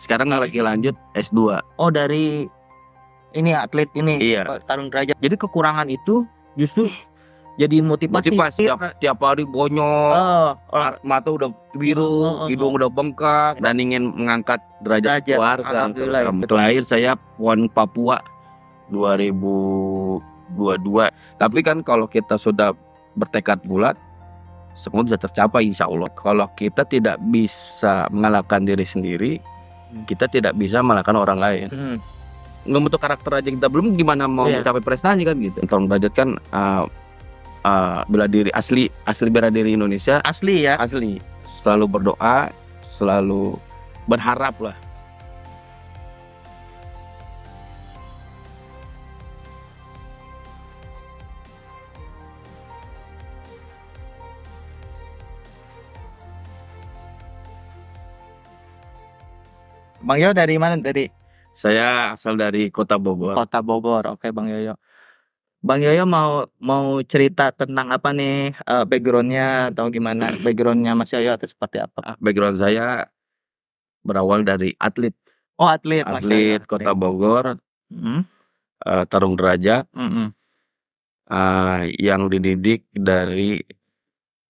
Sekarang nggak lagi lanjut S2. Oh, dari ini atlet ini iya. Eh, tarung derajat. Jadi kekurangan itu justru jadi motivasi. Motivasi tiap, tiap hari bonyok uh, uh, mata udah biru, uh, uh, hidung udah bengkak, dan ingin mengangkat derajat, derajat keluarga. Terakhir saya Puan Papua 2022. Tapi kan kalau kita sudah bertekad bulat, semua bisa tercapai insya Allah. Kalau kita tidak bisa mengalahkan diri sendiri, Hmm. kita tidak bisa melakukan orang lain hmm. ngebentuk karakter aja kita belum gimana mau yeah. mencapai prestasi kan gitu kalau lanjutkan kan uh, uh, bela diri asli asli bela diri Indonesia asli ya asli selalu berdoa selalu berharap lah Bang Yoyo dari mana dari? Saya asal dari Kota Bogor. Kota Bogor. Oke, Bang Yoyo. Bang Yoyo mau mau cerita tentang apa nih uh, backgroundnya atau gimana backgroundnya Mas Yoyo atau seperti apa? Ah, background saya berawal dari atlet. Oh atlet. Atlet Mas Kota Bogor. Hmm? Uh, tarung derajat. Hmm -hmm. Uh, eh, yang dididik dari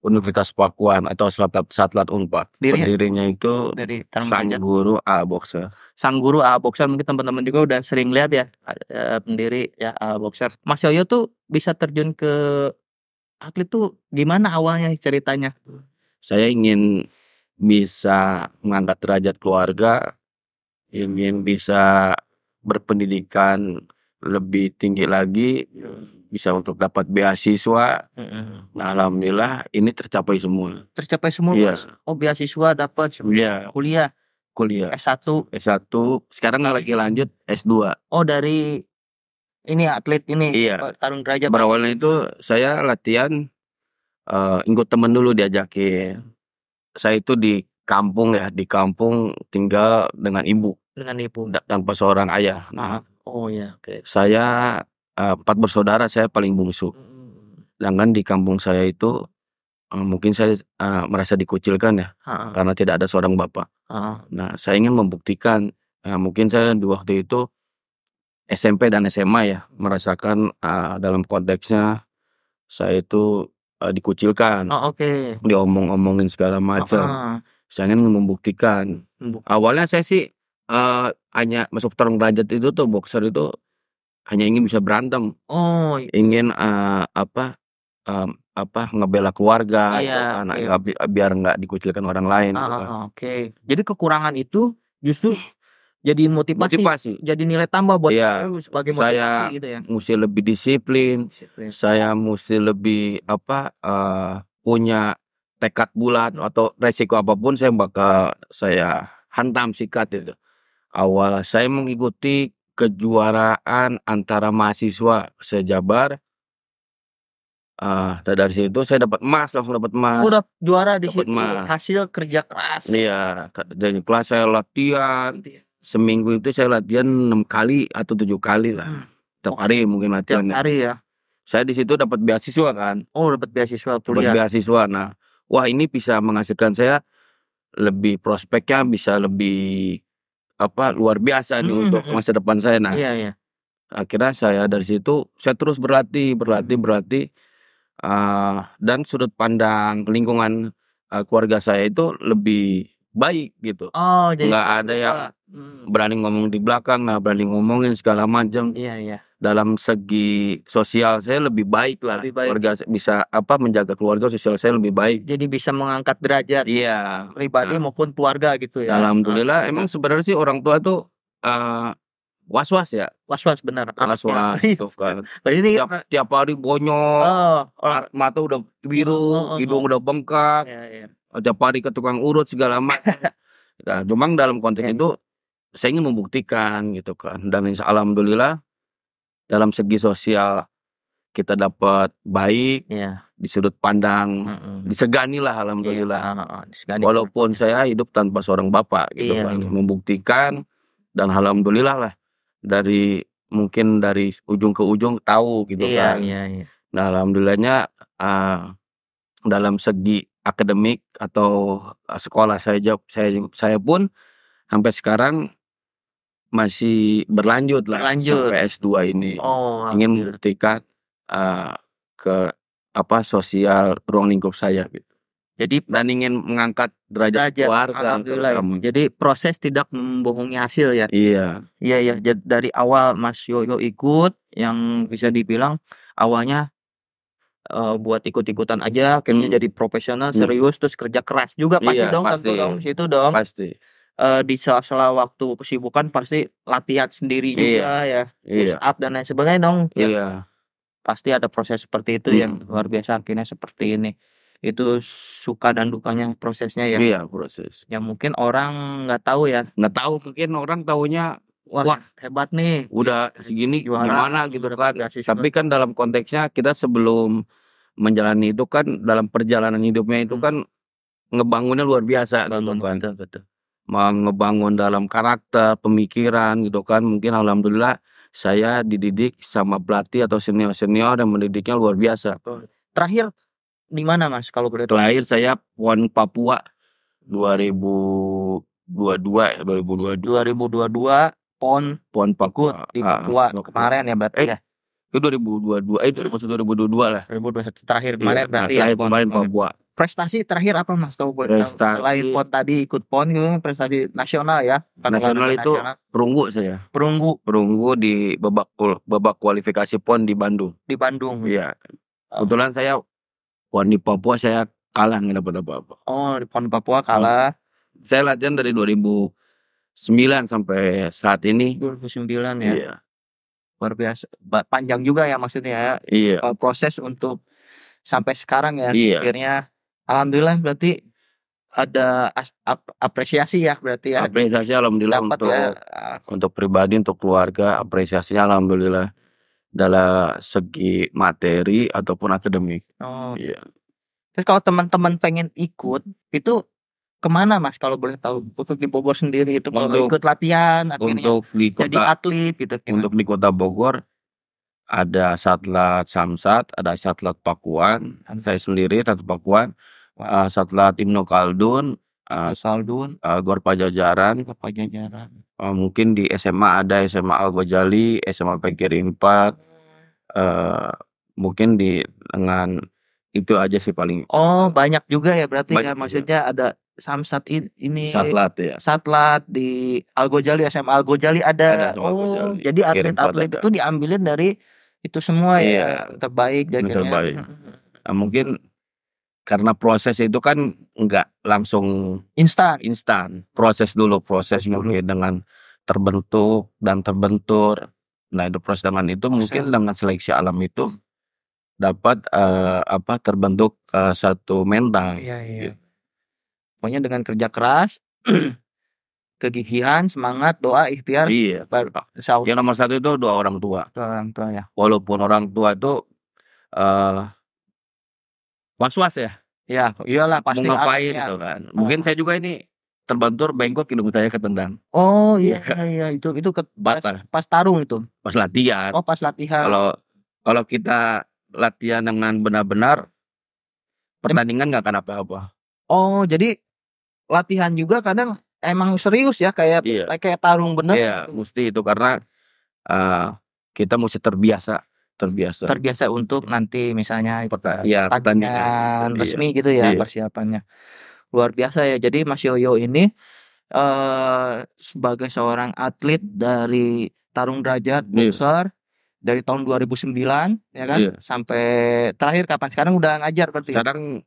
Universitas Pakuan atau Selatan Satlat Unpad. Ya? Pendirinya itu dari Sang Guru A Boxer. Sang Guru A Boxer mungkin teman-teman juga udah sering lihat ya eh, pendiri ya A Boxer. Mas Yoyo tuh bisa terjun ke atlet tuh gimana awalnya ceritanya? Saya ingin bisa mengangkat derajat keluarga, ingin bisa berpendidikan lebih tinggi lagi. Hmm bisa untuk dapat beasiswa. Mm-hmm. Nah, alhamdulillah ini tercapai semua. Tercapai semua, yeah. Oh, beasiswa dapat yeah. kuliah. Kuliah. S1. S1, sekarang nggak lagi lanjut S2. Oh, dari ini atlet ini iya. tarung raja Berawalnya itu saya latihan uh, ikut temen dulu diajakin. Saya itu di kampung ya, di kampung tinggal dengan ibu. Dengan ibu. Tanpa seorang ayah. Nah, oh ya, Okay. Saya uh, empat bersaudara saya paling bungsu. Sedangkan di kampung saya itu uh, mungkin saya uh, merasa dikucilkan ya ha. karena tidak ada seorang bapak. Ha. Nah, saya ingin membuktikan uh, mungkin saya di waktu itu SMP dan SMA ya merasakan uh, dalam konteksnya saya itu uh, dikucilkan. Oh, Okay. Diomong-omongin segala macam. Saya ingin membuktikan. Awalnya saya sih uh, hanya masuk terang derajat itu tuh boxer itu hanya ingin bisa berantem oh iya. ingin uh, apa um, apa ngebela keluarga iya, gitu anak iya. Bi biar nggak dikucilkan orang lain uh, gitu uh, oke okay. jadi kekurangan itu justru jadi motivasi, motivasi. jadi nilai tambah buat iya. saya. Eh, sebagai motivasi saya gitu ya. Mesti lebih disiplin, disiplin. Saya mesti lebih apa uh, punya tekad bulat hmm. atau resiko apapun saya bakal saya hantam sikat itu. Awal saya mengikuti kejuaraan antara mahasiswa sejabar. Ah, dari situ saya dapat emas, langsung dapat emas. Udah juara di situ. Hasil kerja keras. Iya, dari kelas saya latihan. Iya. Seminggu itu saya latihan enam kali atau tujuh kali lah. Hmm. Tiap hari mungkin latihan. Tiap hari ya. Saya di situ dapat beasiswa kan. Oh, dapat beasiswa kuliah. Dapat beasiswa. Nah, wah ini bisa menghasilkan saya lebih prospeknya bisa lebih apa luar biasa nih mm -hmm. untuk masa depan saya nah yeah, yeah. akhirnya saya dari situ saya terus berlatih berlatih berlatih uh, dan sudut pandang lingkungan uh, keluarga saya itu lebih baik gitu oh, jadi nggak ada yang mm. berani ngomong di belakang nggak berani ngomongin segala macam yeah, yeah dalam segi sosial saya lebih baik lah lebih baik. keluarga bisa apa menjaga keluarga sosial saya lebih baik jadi bisa mengangkat derajat iya pribadi nah. maupun keluarga gitu ya alhamdulillah nah. emang sebenarnya sih orang tua tuh uh, eh, was was ya was was benar was was itu kan tiap, tiap hari bonyok oh, oh. mata udah biru oh, oh, oh. hidung udah bengkak ya, ya. tiap hari ke tukang urut segala macam nah cuma dalam konteks ya. itu iya. saya ingin membuktikan gitu kan dan insya alhamdulillah dalam segi sosial kita dapat baik yeah. di sudut pandang mm -hmm. disegani lah alhamdulillah yeah, iya, disegani. walaupun saya hidup tanpa seorang bapak gitu yeah, kan iya. membuktikan dan alhamdulillah lah dari mungkin dari ujung ke ujung tahu gitu yeah, kan yeah, yeah. nah alhamdulillahnya uh, dalam segi akademik atau ah, sekolah saya jawab saya saya pun sampai sekarang masih berlanjut lah Berlanjut. sampai S2 ini. Oh, Ingin membuktikan, uh, ke apa, sosial ruang lingkup saya gitu. Jadi Dan ingin mengangkat derajat Derajat, keluarga ya. Jadi proses tidak membohongi hasil ya? Iya. Iya iya, jadi, dari awal Mas Yoyo ikut, yang bisa dibilang awalnya, Uh, buat ikut-ikutan aja, akhirnya hmm. jadi profesional, serius hmm. serius, terus kerja keras juga pasti Iya, dong tentu pasti. dong, situ dong? Pasti uh, di sela-sela waktu kesibukan pasti latihan sendiri iya, juga ya, iya. ya push iya. up dan lain sebagainya dong ya iya. pasti ada proses seperti itu hmm. yang luar biasa akhirnya seperti ini itu suka dan dukanya prosesnya ya iya proses yang mungkin orang nggak tahu ya nggak tahu mungkin orang taunya wah, wah hebat nih udah segini Juara, gimana gitu kan tapi kan dalam konteksnya kita sebelum menjalani itu kan dalam perjalanan hidupnya itu hmm. kan ngebangunnya luar biasa gitu Bangun, gitu kan betul, betul ngebangun dalam karakter, pemikiran gitu kan. Mungkin alhamdulillah saya dididik sama pelatih atau senior-senior dan mendidiknya luar biasa. Terakhir di mana Mas kalau boleh Terakhir saya PON Papua 2022 2022 2022 PON PON Papua di ah, ah, Papua ah, kemarin ya berarti eh, ya. Itu 2022 eh itu maksud 2022 lah. 2021 terakhir kemarin iya, berarti nah, ya. kemarin Papua prestasi terakhir apa mas kau buat prestasi... selain pon tadi ikut pon itu prestasi nasional ya karena nasional itu nasional. perunggu saya perunggu perunggu di babak babak kualifikasi pon di Bandung di Bandung iya oh. kebetulan saya pon di Papua saya kalah nggak dapat apa-apa oh di pon Papua kalah oh. saya latihan dari 2009 sampai saat ini 2009 ya iya luar biasa panjang juga ya maksudnya ya iya. proses untuk sampai sekarang ya iya. akhirnya Alhamdulillah berarti ada ap apresiasi ya berarti ya. Apresiasi alhamdulillah Dapat untuk ya. untuk pribadi untuk keluarga apresiasinya alhamdulillah dalam segi materi ataupun akademik. Oh. Iya. Terus kalau teman-teman pengen ikut itu kemana mas kalau boleh tahu untuk di Bogor sendiri itu kalau untuk, ikut latihan atau untuk di kota, jadi atlet gitu untuk di kota Bogor ada satlat Samsat ada satlat Pakuan saya sendiri satu Pakuan uh, setelah tim Khaldun uh, eh, Saldun uh, eh, Gor Pajajaran Gor Pajajaran uh, mungkin di SMA ada SMA Al Ghazali SMA PGRI 4 uh, mungkin di dengan itu aja sih paling oh banyak juga ya berarti banyak ya maksudnya juga. ada samsat ini satlat ya satlat di Algojali SMA Algojali ada, ada oh al jadi atlet-atlet itu diambilin dari itu semua ya, iya, ya terbaik jadinya. terbaik hmm, hmm, hmm. nah, mungkin karena proses itu kan nggak langsung instan instan proses dulu proses dulu. dengan terbentuk dan terbentur nah itu proses dengan itu proses. mungkin dengan seleksi alam itu dapat uh, apa terbentuk uh, satu mental iya, iya. Gitu. pokoknya dengan kerja keras kegigihan semangat doa ikhtiar iya yang nomor satu itu dua orang tua dua orang tua ya walaupun orang tua itu uh, was-was ya? Ya, iyalah pasti. Mau ngapain iya. gitu ya. kan? Mungkin oh. saya juga ini terbentur bengkok hidung saya ketendang. Oh iya, iya iya, iya. itu itu ke, pas, pas tarung itu. Pas latihan. Oh pas latihan. Kalau kalau kita latihan dengan benar-benar pertandingan nggak akan apa-apa. Oh jadi latihan juga kadang emang serius ya kayak iya. kayak tarung benar. Iya gitu. mesti itu karena uh, kita mesti terbiasa terbiasa terbiasa untuk nanti misalnya Perta ya, pertandingan gitu, resmi iya. gitu ya iya. persiapannya luar biasa ya jadi Mas Yoyo ini uh, sebagai seorang atlet dari tarung derajat iya. boxer iya. dari tahun 2009 ya kan iya. sampai terakhir kapan sekarang udah ngajar berarti ya? sekarang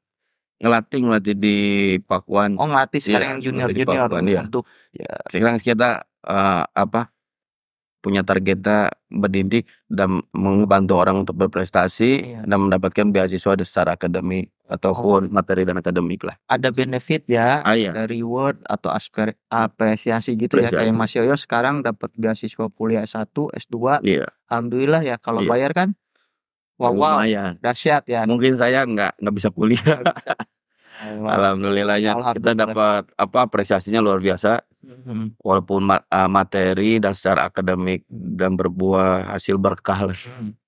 ngelatih ngelatih di Pakuan oh ngelatih sekarang iya, yang junior junior Pakuan, iya. untuk ya. sekarang kita uh, apa punya targetnya mendidik dan membantu orang untuk berprestasi iya. dan mendapatkan beasiswa secara akademik ataupun oh. materi dan akademik lah. Ada benefit ya, ah, iya. reward atau apresiasi gitu apresiasi. ya kayak Mas Yoyo sekarang dapat beasiswa kuliah S1, S2. Iya. Alhamdulillah ya kalau iya. bayar kan Wow, wow, dahsyat ya. Mungkin saya nggak nggak bisa kuliah. Alhamdulillahnya Alhamdulillah. kita dapat apa apresiasinya luar biasa. Hmm. Walaupun ah, materi dan secara akademik dan berbuah hasil berkah. Hmm.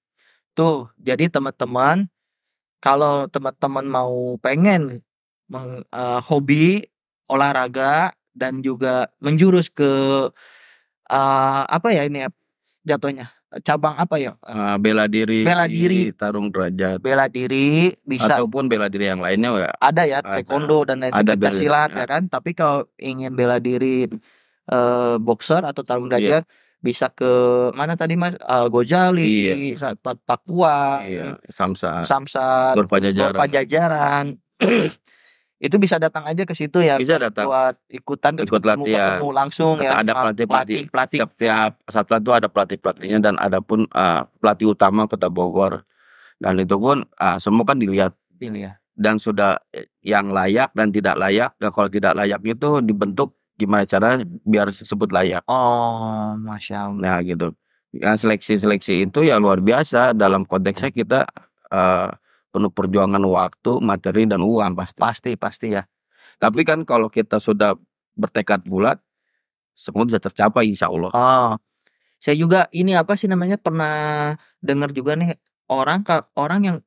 Tuh, jadi teman-teman kalau teman-teman mau pengen meng, uh, hobi olahraga dan juga menjurus ke uh, apa ya ini ya jatuhnya cabang apa ya? Uh, bela diri. Bela diri. Tarung derajat. Bela diri bisa. Ataupun bela diri yang lainnya. Ya? Ada ya, taekwondo dan lain sebagainya silat ya kan. Tapi kalau ingin bela diri uh, boxer atau tarung iya. derajat yeah. bisa ke mana tadi Mas? Uh, Gojali, yeah. Papua, yeah. Samsat, Samsat, Berpajajaran. Berpajajaran. itu bisa datang aja ke situ ya bisa datang buat ikutan ikut latihan ketemu langsung ya ada pelatih pelatih, pelatih. tiap tiap satuan itu ada pelatih pelatihnya dan ada pun uh, pelatih utama kota Bogor dan itu pun uh, semua kan dilihat dilihat dan sudah eh, yang layak dan tidak layak dan ya kalau tidak layak itu dibentuk gimana cara biar sebut layak oh masya allah nah gitu yang seleksi seleksi itu ya luar biasa dalam konteksnya ya. kita uh, penuh perjuangan waktu, materi dan uang pasti. Pasti, pasti ya. Tapi kan kalau kita sudah bertekad bulat, semua bisa tercapai insya Allah. Oh, saya juga ini apa sih namanya pernah dengar juga nih orang orang yang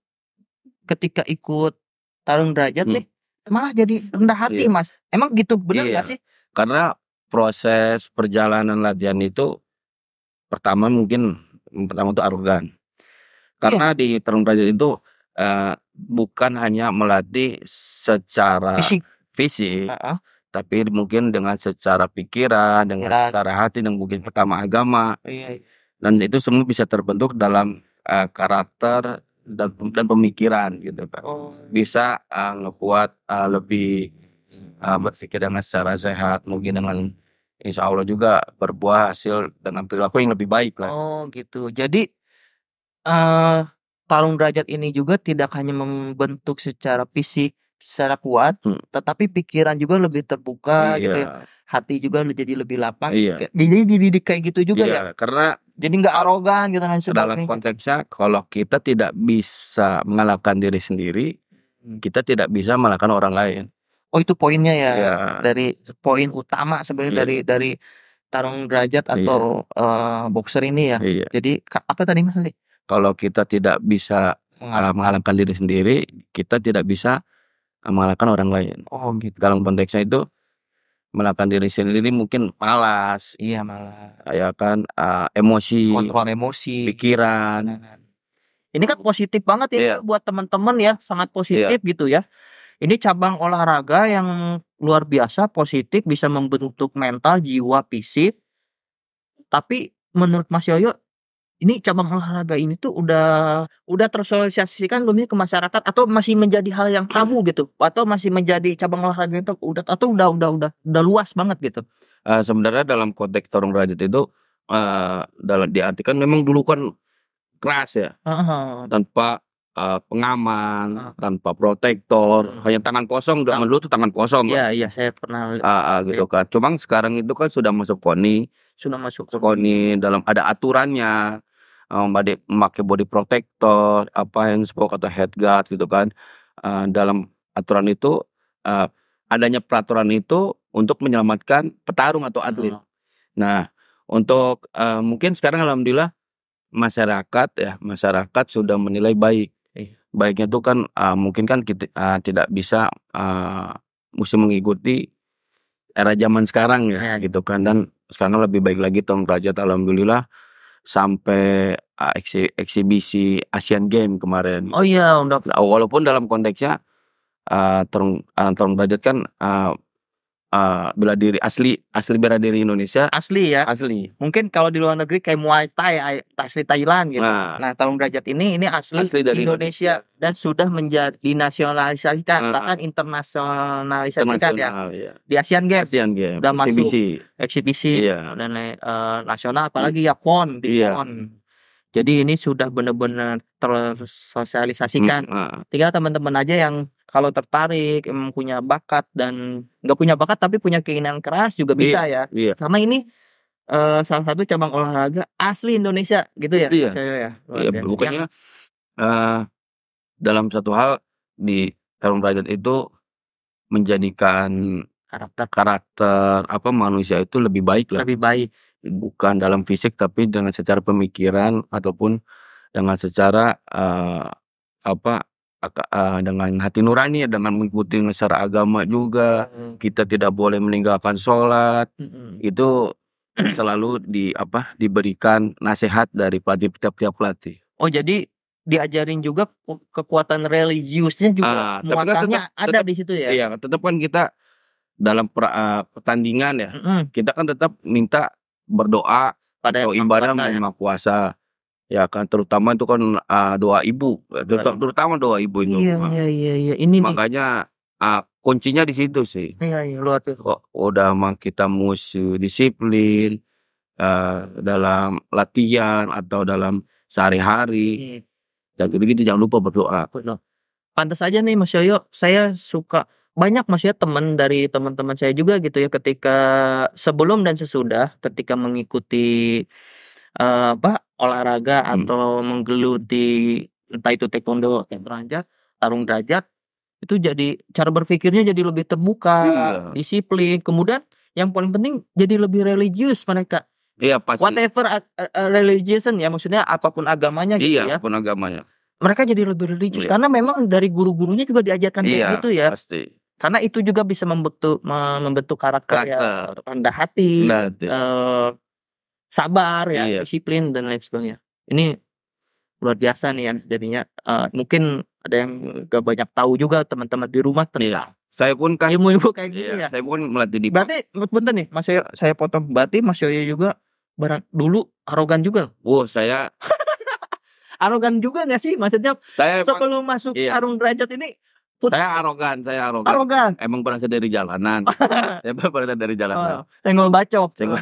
ketika ikut tarung derajat hmm. nih malah jadi rendah hati iya. mas. Emang gitu benar iya. gak sih? Karena proses perjalanan latihan itu pertama mungkin pertama itu arogan. Iya. Karena iya. di tarung derajat itu Eh, bukan hanya melatih secara fisik, fisik uh -uh. tapi mungkin dengan secara pikiran, dengan pikiran. secara hati, dan mungkin pertama agama. iya, iya. Dan itu semua bisa terbentuk dalam uh, karakter dan, dan pemikiran gitu kan. Oh. Bisa uh, ngebuat uh, lebih uh, berpikir dengan secara sehat, mungkin dengan Insya Allah juga berbuah hasil dengan perilaku yang lebih baik lah. Oh gitu. Jadi uh, tarung derajat ini juga tidak hanya membentuk secara fisik secara kuat, hmm. tetapi pikiran juga lebih terbuka iya. gitu ya. Iya. Hati juga jadi lebih lapang. Iya. Jadi dididik kayak gitu juga iya, ya. Karena jadi nggak arogan gitu kan Dalam konteksnya kalau kita tidak bisa mengalahkan diri sendiri, hmm. kita tidak bisa mengalahkan orang lain. Oh itu poinnya ya, iya. dari poin utama sebenarnya iya. dari dari tarung derajat iya. atau iya. uh, boxer ini ya. Iya. Jadi apa tadi Mas? kalau kita tidak bisa mengalah mengalahkan diri sendiri, kita tidak bisa mengalahkan orang lain. Oh gitu. Dalam konteksnya itu melakukan diri sendiri mungkin malas. Iya malas. Ya kan uh, emosi. Kontrol emosi. Pikiran. Nah, nah, nah. Ini kan positif banget ya yeah. buat teman-teman ya, sangat positif yeah. gitu ya. Ini cabang olahraga yang luar biasa positif bisa membentuk mental, jiwa, fisik. Tapi menurut Mas Yoyo ini cabang olahraga ini tuh udah udah tersosialisasikan belum ke masyarakat atau masih menjadi hal yang tabu gitu atau masih menjadi cabang olahraga itu udah atau udah udah udah udah luas banget gitu. Uh, sebenarnya dalam konteks tarung derajat itu uh, dalam diartikan memang dulu kan keras ya uh -huh. tanpa uh, pengaman uh -huh. tanpa protektor uh -huh. hanya tangan kosong uh dulu tuh tangan kosong kan. Iya iya saya pernah uh, uh, gitu iya. kan Cuma sekarang itu kan sudah masuk koni sudah masuk koni dalam ada aturannya Mmm, body memakai body protector, apa, yang handspoke atau head guard gitu kan. Uh, dalam aturan itu, uh, adanya peraturan itu untuk menyelamatkan petarung atau atlet. Oh. Nah, untuk, uh, mungkin sekarang alhamdulillah masyarakat ya, masyarakat sudah menilai baik. Iya. Kan, eh. Baiknya itu kan, uh, mungkin kan kita uh, tidak bisa, uh, mesti mengikuti era zaman sekarang ya, iya, iya. gitu kan, dan sekarang lebih baik lagi tahun raja alhamdulillah sampai ah, eksi, eksibisi Asian Game kemarin. Oh iya, udah. Nah, walaupun dalam konteksnya uh, terung uh, terung budget kan uh, uh, bela diri asli asli bela diri Indonesia asli ya asli mungkin kalau di luar negeri kayak Muay Thai asli Thailand gitu nah, nah tahun derajat ini ini asli, asli dari Indonesia, Indonesia dan sudah menjadi nasionalisasikan uh, nah. bahkan internasionalisasikan ya iya. di Asian Games Asian Games dan masuk eksibisi iya. dan uh, nasional apalagi ya hmm. PON di iya. PON jadi ini sudah benar-benar tersosialisasikan. Hmm, uh. Tinggal teman-teman aja yang kalau tertarik emang punya bakat dan nggak punya bakat tapi punya keinginan keras juga iya, bisa iya, ya iya. karena ini uh, salah satu cabang olahraga asli Indonesia gitu ya iya, saya ya iya bukannya uh, dalam satu hal di Tarung Derajat itu menjadikan karakter karakter apa manusia itu lebih baik lah lebih baik bukan dalam fisik tapi dengan secara pemikiran ataupun dengan secara uh, apa Eh, dengan hati nurani dengan mengikuti secara agama juga hmm. kita tidak boleh meninggalkan sholat hmm. itu selalu di apa diberikan nasihat dari pelatih tiap-tiap pelatih oh jadi diajarin juga kekuatan religiusnya juga uh, muatannya tetap, ada di situ ya iya tetap kan kita dalam per, uh, pertandingan ya -hmm. kita kan tetap minta berdoa pada atau ibadah menerima puasa Ya kan terutama itu kan uh, doa ibu, Ter terutama doa ibu itu. Iya iya iya ya. ini makanya uh, kuncinya di situ sih. Iya iya luar biasa. Udah mah kita mesti disiplin uh, dalam latihan atau dalam sehari-hari. Iya. Dan begitu jangan lupa berdoa. Pantas aja nih Mas Yoyo, saya suka banyak Mas Yoyo teman dari teman-teman saya juga gitu ya ketika sebelum dan sesudah ketika mengikuti uh, apa olahraga hmm. atau menggeluti entah itu taekwondo, teranjak, tarung derajat itu jadi cara berpikirnya jadi lebih terbuka, yeah. disiplin. Kemudian yang paling penting jadi lebih religius mereka. Iya yeah, pasti. Whatever uh, religion ya maksudnya apapun agamanya yeah, gitu iya, ya. Iya, apapun agamanya. Mereka jadi lebih religius yeah. karena memang dari guru-gurunya juga diajarkan yeah, kayak iya, gitu ya. pasti. Karena itu juga bisa membentuk membentuk karakter, ya, karakter. ya rendah hati, uh, sabar ya, iya. disiplin dan lain sebagainya. Ini luar biasa nih ya jadinya uh, mungkin ada yang gak banyak tahu juga teman-teman di rumah iya. tentang iya. saya pun kan ilmu ibu kayak gini iya, ya. Saya pun melatih di Berarti bentar nih Mas Yoyo, saya potong berarti Mas Yoyo juga barang dulu arogan juga. Wow, oh, saya arogan juga gak sih? Maksudnya saya sebelum emang, masuk iya. arung derajat ini Put saya arogan, saya arogan. Arogan. Emang berasal dari jalanan. Saya berasal dari jalanan. Oh, senggol bacok. Senggol,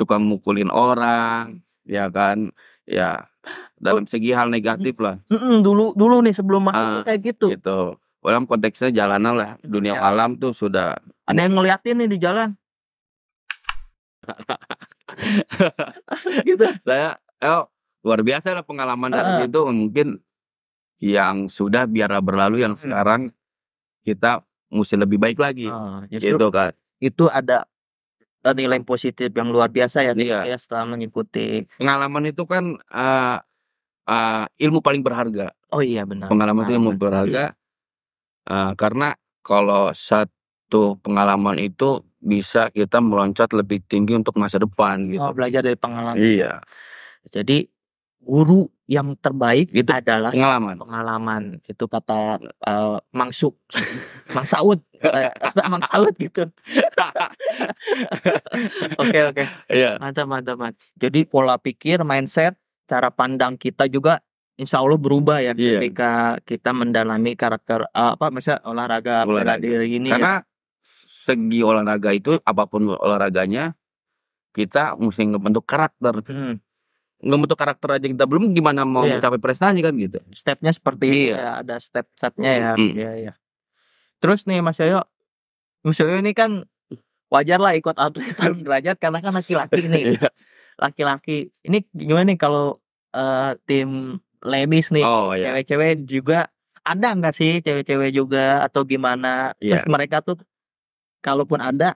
tukang mukulin orang, ya kan? Ya dalam segi hal negatif lah. Mm dulu dulu nih sebelum masuk uh, kayak gitu. Gitu. Dalam konteksnya jalanan lah, iya. dunia ya. alam tuh sudah. Ada yang ngeliatin nih di jalan. gitu. Saya, oh, luar biasa lah pengalaman uh. dari itu mungkin yang sudah biarlah berlalu yang hmm. sekarang kita mesti lebih baik lagi uh, gitu kan itu ada eh, nilai positif yang luar biasa ya iya. Ya, setelah mengikuti pengalaman itu kan uh, uh, ilmu paling berharga oh iya benar pengalaman, pengalaman. itu ilmu berharga uh, karena kalau satu pengalaman itu bisa kita meloncat lebih tinggi untuk masa depan gitu oh belajar dari pengalaman iya jadi guru yang terbaik itu adalah pengalaman pengalaman itu kata uh, Mang Mang Saud kata eh, Mang Saud gitu oke oke Iya. mantap mantap mantap jadi pola pikir mindset cara pandang kita juga Insya Allah berubah ya yeah. ketika kita mendalami karakter uh, apa misalnya olahraga bela diri ini ya. karena ya. segi olahraga itu apapun olahraganya kita mesti membentuk karakter hmm butuh karakter aja kita belum gimana mau yeah. mencapai prestasi kan gitu. Stepnya seperti yeah. ya, ada step-stepnya ya. Mm. Ya, ya. Terus nih Mas Yoyo, Mas Yoyo ini kan wajar lah ikut atlet tarung derajat karena kan laki-laki nih. Iya. Laki-laki. ini gimana nih kalau uh, tim ladies nih, oh, iya. cewek-cewek juga ada nggak sih cewek-cewek juga atau gimana? Yeah. Terus iya. mereka tuh kalaupun ada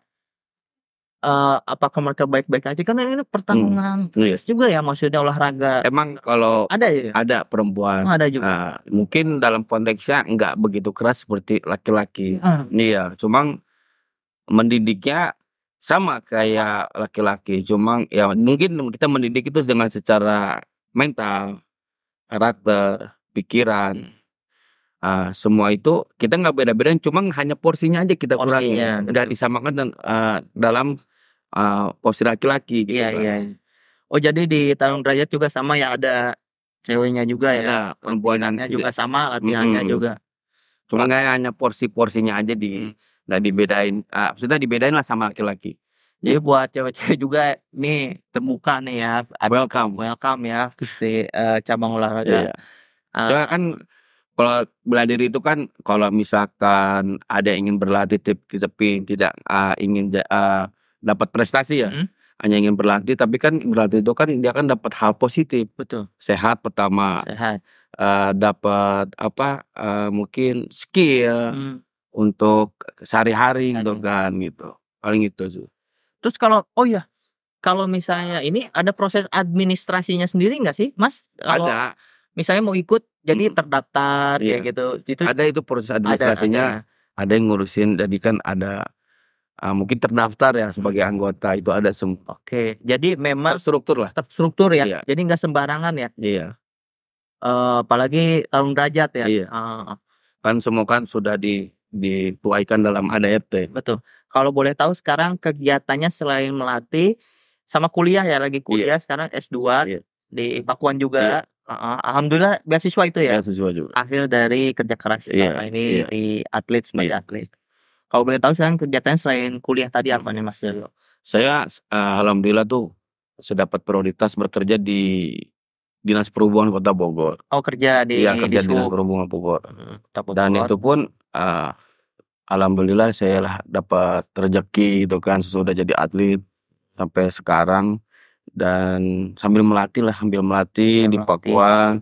uh, apakah mereka baik-baik aja karena ini pertarungan hmm. yes. Iya. juga ya maksudnya olahraga emang kalau ada ya ada perempuan oh, ada juga uh, mungkin dalam konteksnya nggak begitu keras seperti laki-laki hmm. iya cuma mendidiknya sama kayak laki-laki cuma ya mungkin kita mendidik itu dengan secara mental karakter pikiran uh, semua itu kita nggak beda beda cuma hanya porsinya aja kita kurang, ya, dan disamakan dan, uh, dalam uh, porsi laki-laki gitu iya, iya. oh jadi di Tanung Derajat juga sama ya ada ceweknya juga ya, ya perempuannya juga sama latihannya hmm. juga cuma nggak hanya porsi-porsinya aja di hmm. hmm. dibedain uh, maksudnya dibedain lah sama laki-laki jadi buat cewek-cewek juga nih terbuka nih ya welcome welcome ya si uh, cabang olahraga yeah. Iya. uh, kan kalau bela diri itu kan kalau misalkan ada yang ingin berlatih tapi tapi tidak uh, ingin uh, dapat prestasi ya. Hmm? Hanya ingin berlatih tapi kan berlatih itu kan dia kan dapat hal positif. Betul. Sehat pertama. Sehat. Uh, dapat apa uh, mungkin skill hmm. untuk sehari-hari gitu kan gitu. Paling itu tuh. Terus kalau oh ya kalau misalnya ini ada proses administrasinya sendiri nggak sih, Mas? Kalau ada. Misalnya mau ikut jadi hmm. terdaftar ya gitu itu ada itu proses administrasinya ada, ada. ada yang ngurusin jadi kan ada uh, mungkin terdaftar ya sebagai hmm. anggota itu ada semua. Oke, jadi memang struktur lah. Terstruktur ya. Iya. Jadi nggak sembarangan ya. Iya. Uh, apalagi tahun derajat ya. Iya. Uh. Kan semua kan sudah di dituaikan dalam ADRT. Betul. Kalau boleh tahu sekarang kegiatannya selain melatih sama kuliah ya lagi iya. kuliah iya. sekarang S2 iya. di Pakuan juga. Iya. Uh, Alhamdulillah beasiswa itu ya. Beasiswa juga. Akhir dari kerja keras yeah, selama ini yeah. di atlet sebagai yeah. atlet. Kalau boleh tahu sekarang kegiatan selain kuliah tadi apa nih Mas Jaryo? Saya uh, alhamdulillah tuh sedapat prioritas bekerja di Dinas Perhubungan Kota Bogor. Oh, kerja di ya, kerja di, Dinas Perhubungan Bogor. Hmm, Bogor. Dan itu pun uh, alhamdulillah saya lah dapat rezeki itu kan sesudah jadi atlet sampai sekarang dan sambil melatih lah, sambil melatih ya, di Papua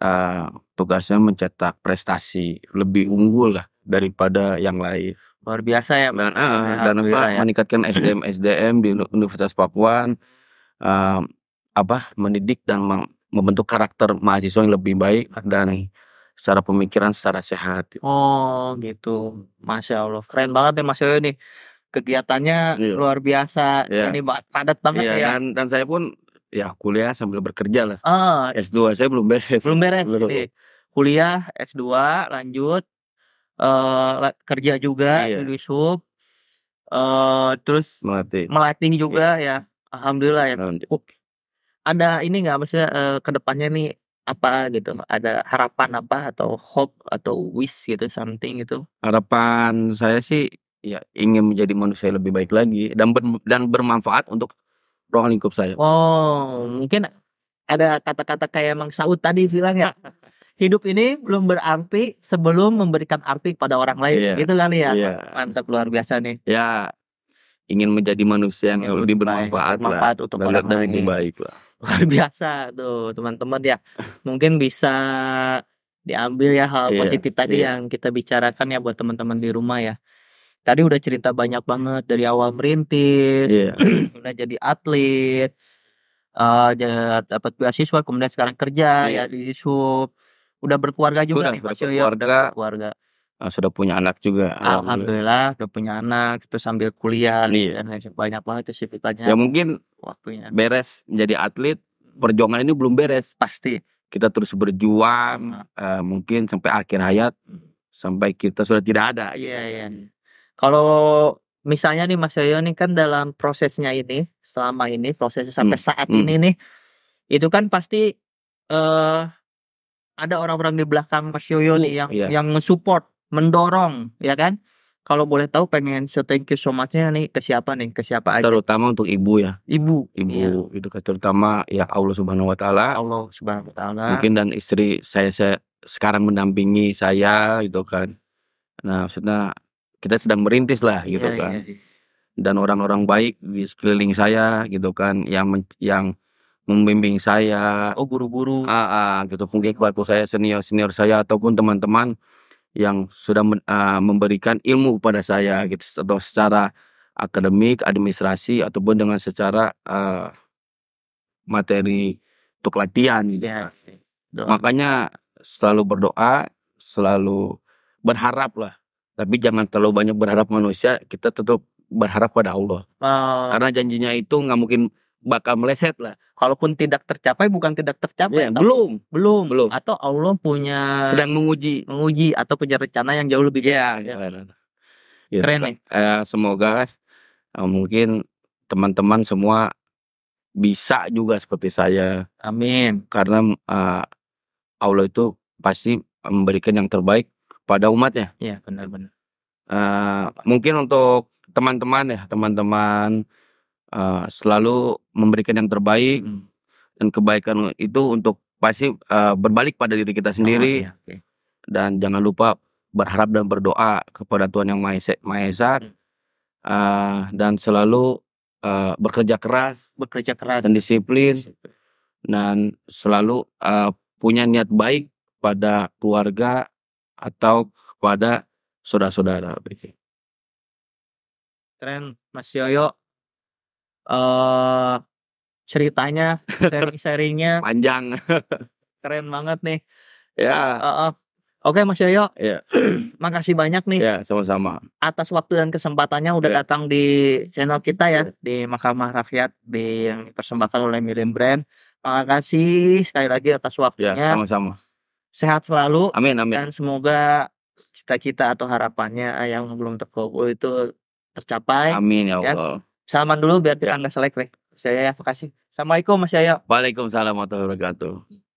uh, tugasnya mencetak prestasi lebih unggul lah daripada yang lain. Luar biasa ya. Dan, uh, dan apa ah, ya. meningkatkan SDM SDM di Universitas Papua uh, apa mendidik dan membentuk karakter mahasiswa yang lebih baik dan secara pemikiran secara sehat. Oh gitu, masya Allah, keren banget ya Mas Yoyo nih kegiatannya iya. luar biasa iya. ini padat banget iya, ya dan, dan saya pun ya kuliah sambil bekerja lah uh, S2 saya belum beres belum beres belum. Jadi, kuliah S2 lanjut uh, kerja juga iya. di sub uh, eh, terus melatih melatih juga iya. ya alhamdulillah ya alhamdulillah. ada ini nggak maksudnya uh, eh, kedepannya nih apa gitu ada harapan apa atau hope atau wish gitu something gitu harapan saya sih ya ingin menjadi manusia yang lebih baik lagi dan ber, dan bermanfaat untuk ruang lingkup saya. Oh, mungkin ada kata-kata kayak Mang Saud tadi bilang ya Hidup ini belum berarti sebelum memberikan arti pada orang lain. Yeah. Gitu kan ya. Yeah. Mantap luar biasa nih. Ya. Yeah. Ingin menjadi manusia yang lebih, lebih bermanfaat, bermanfaat lah. untuk dan orang lain. Lebih baik lah. Luar biasa tuh, teman-teman ya. Mungkin bisa diambil ya hal yeah. positif tadi yeah. yang kita bicarakan ya buat teman-teman di rumah ya tadi udah cerita banyak banget dari awal merintis, yeah. Iya. udah jadi atlet, uh, eh, dapat beasiswa, kemudian sekarang kerja yeah. ya di sub, udah berkeluarga juga sudah, nih, Mas ya, udah berkeluarga. Uh, sudah punya anak juga. Alhamdulillah, Alhamdulillah udah punya anak, terus sambil kuliah yeah. dan banyak banget kesibukannya Ya mungkin waktunya beres menjadi atlet, perjuangan ini belum beres. Pasti. Kita terus berjuang, nah. uh, mungkin sampai akhir hayat, hmm. sampai kita sudah tidak ada. Iya, yeah, iya. Yeah kalau misalnya nih Mas Yoyo nih kan dalam prosesnya ini selama ini prosesnya sampai hmm. saat hmm. ini nih itu kan pasti uh, ada orang-orang di belakang Mas Yoyo uh, nih yang yeah. yang support mendorong, ya kan? Kalau boleh tahu pengen so thank you so much-nya nih ke siapa nih? Ke siapa aja? Terutama untuk ibu ya. Ibu. Ibu iya. itu kan terutama ya Allah Subhanahu wa taala. Allah Subhanahu wa taala. Mungkin dan istri saya, saya sekarang mendampingi saya gitu kan. Nah, maksudnya kita sedang merintis lah gitu yeah, iya, kan. Yeah, yeah. Dan orang-orang baik di sekeliling saya gitu kan yang yang membimbing saya. Oh guru-guru. Ah, ah gitu mungkin keluarga saya senior senior saya ataupun teman-teman yang sudah men, uh, memberikan ilmu kepada saya gitu atau secara akademik, administrasi ataupun dengan secara uh, materi untuk latihan gitu. Ya, doa. Makanya selalu berdoa, selalu berharap lah tapi jangan terlalu banyak berharap manusia, kita tetap berharap pada Allah. Oh. Karena janjinya itu nggak mungkin bakal meleset lah. Kalaupun tidak tercapai bukan tidak tercapai, yeah, belum, belum, belum. Atau Allah punya sedang menguji, menguji atau punya rencana yang jauh lebih. Yeah, iya, iya, ya, iya, ya. Gitu. Keren nih. Eh, semoga eh, mungkin teman-teman semua bisa juga seperti saya. Amin. Karena eh, Allah itu pasti memberikan yang terbaik pada umatnya. Iya, benar-benar. Uh, eh, mungkin untuk teman-teman ya, teman-teman uh, selalu memberikan yang terbaik hmm. dan kebaikan itu untuk pasti uh, berbalik pada diri kita sendiri. Oh, iya, okay. Dan jangan lupa berharap dan berdoa kepada Tuhan yang Maha Esa, Maha Esa hmm. uh, dan selalu uh, bekerja keras, bekerja keras dan disiplin, disiplin. dan selalu uh, punya niat baik pada keluarga atau kepada saudara-saudara. Keren, Mas Yoyo. Uh, ceritanya, sharing-sharingnya panjang. Keren banget nih. Ya. Uh, uh, uh. Oke Mas Yoyo, yeah. Ya. makasih banyak nih. Ya yeah, sama-sama. Atas waktu dan kesempatannya udah yeah. datang di channel kita ya yeah. di Mahkamah Rakyat di yang dipersembahkan oleh Million Brand. Makasih sekali lagi atas ya, waktunya. Ya yeah, sama-sama sehat selalu. Amin amin. Dan semoga cita-cita atau harapannya yang belum terkabul itu tercapai. Amin ya, ya. Allah. Ya. Salaman dulu biar tidak anda selek, Saya ya, kasih. Assalamualaikum Mas Yaya. Waalaikumsalam warahmatullahi wabarakatuh.